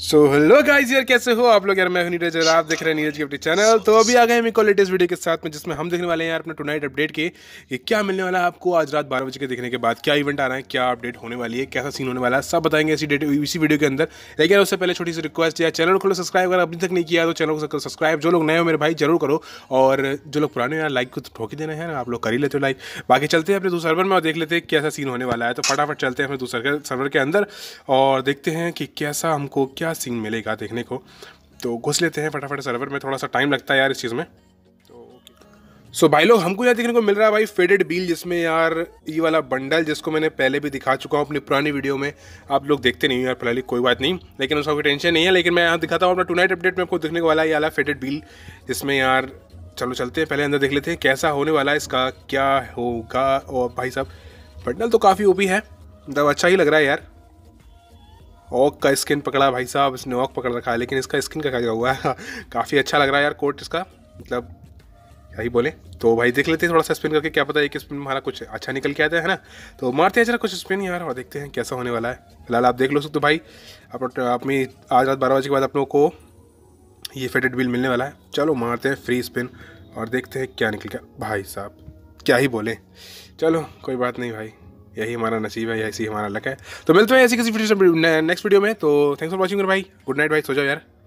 so hello guys यार कैसे हो आप लोग यार मैं नीरज और आप देख रहे हैं नीरज की चैनल तो अभी आ गए मेरे को लेटेस्ट वीडियो के साथ में जिसमें हम देखने वाले हैं यार अपने टुनाइट अपडेट के कि क्या मिलने वाला है आपको आज रात बारह बजे के देखने के बाद क्या इवेंट आ रहा है क्या अपडेट होने वाली है कैसा सीन होने वाला है सब बताएंगे इसी डेट इसी वीडियो के अंदर लेकिन उससे पहले छोटी सी रिक्वेस्ट या चैनल को सब्सक्राइब अगर अभी तक नहीं किया तो चैनल को सब्सक्राइब जो लोग नए हो मेरे भाई जरूर करो और जो लोग पुराने यार लाइक को तो ठोकी देना है आप लोग कर ही लेते हो लाइक बाकी चलते हैं अपने दूसरे सर्वर में और देख लेते हैं कैसा सीन होने वाला है तो फटाफट चलते हैं अपने दूसरे सर्वर के अंदर और देखते हैं कि कैसा हमको क्या क्या सीन मिलेगा देखने को तो घुस लेते हैं फटाफट सर्वर में थोड़ा सा टाइम लगता है यार इस चीज़ में सो तो so, भाई लोग हमको यहाँ देखने को मिल रहा है भाई फेडेड बिल जिसमें यार ये वाला बंडल जिसको मैंने पहले भी दिखा चुका हूँ अपनी पुरानी वीडियो में आप लोग देखते नहीं हो यार फिलहाल कोई बात नहीं लेकिन उसका कोई टेंशन नहीं है लेकिन मैं यहाँ दिखाता हूँ अपना टू अपडेट में आपको देखने को वाला ये वाला फेडेड बिल जिसमें यार चलो चलते हैं पहले अंदर देख लेते हैं कैसा होने वाला है इसका क्या होगा और भाई साहब बंडल तो काफ़ी ओपी है मतलब अच्छा ही लग रहा है यार ऑक का स्किन पकड़ा भाई साहब इसने ऑक पकड़ रखा है लेकिन इसका स्किन का क्या हुआ है काफ़ी अच्छा लग रहा है यार कोट इसका मतलब क्या ही बोले तो भाई देख लेते हैं थोड़ा सा स्पिन करके क्या पता है एक स्पिन में हमारा कुछ अच्छा निकल के आता है ना तो मारते हैं जरा कुछ स्पिन यार और देखते हैं कैसा होने वाला है फिलहाल आप देख लो सकते हो भाई आप अपनी आज रात बारह बजे के बाद आप को ये फेडेड बिल मिलने वाला है चलो मारते हैं फ्री स्पिन और देखते हैं क्या निकल गया भाई साहब क्या ही बोले चलो कोई बात नहीं भाई यही हमारा नसीब है ऐसी हमारा लक है तो मिलते हैं ऐसी किसी नेक्स्ट वीडियो में तो थैंक्स फॉर वॉचिंग भाई गुड नाइट भाई सो जाओ यार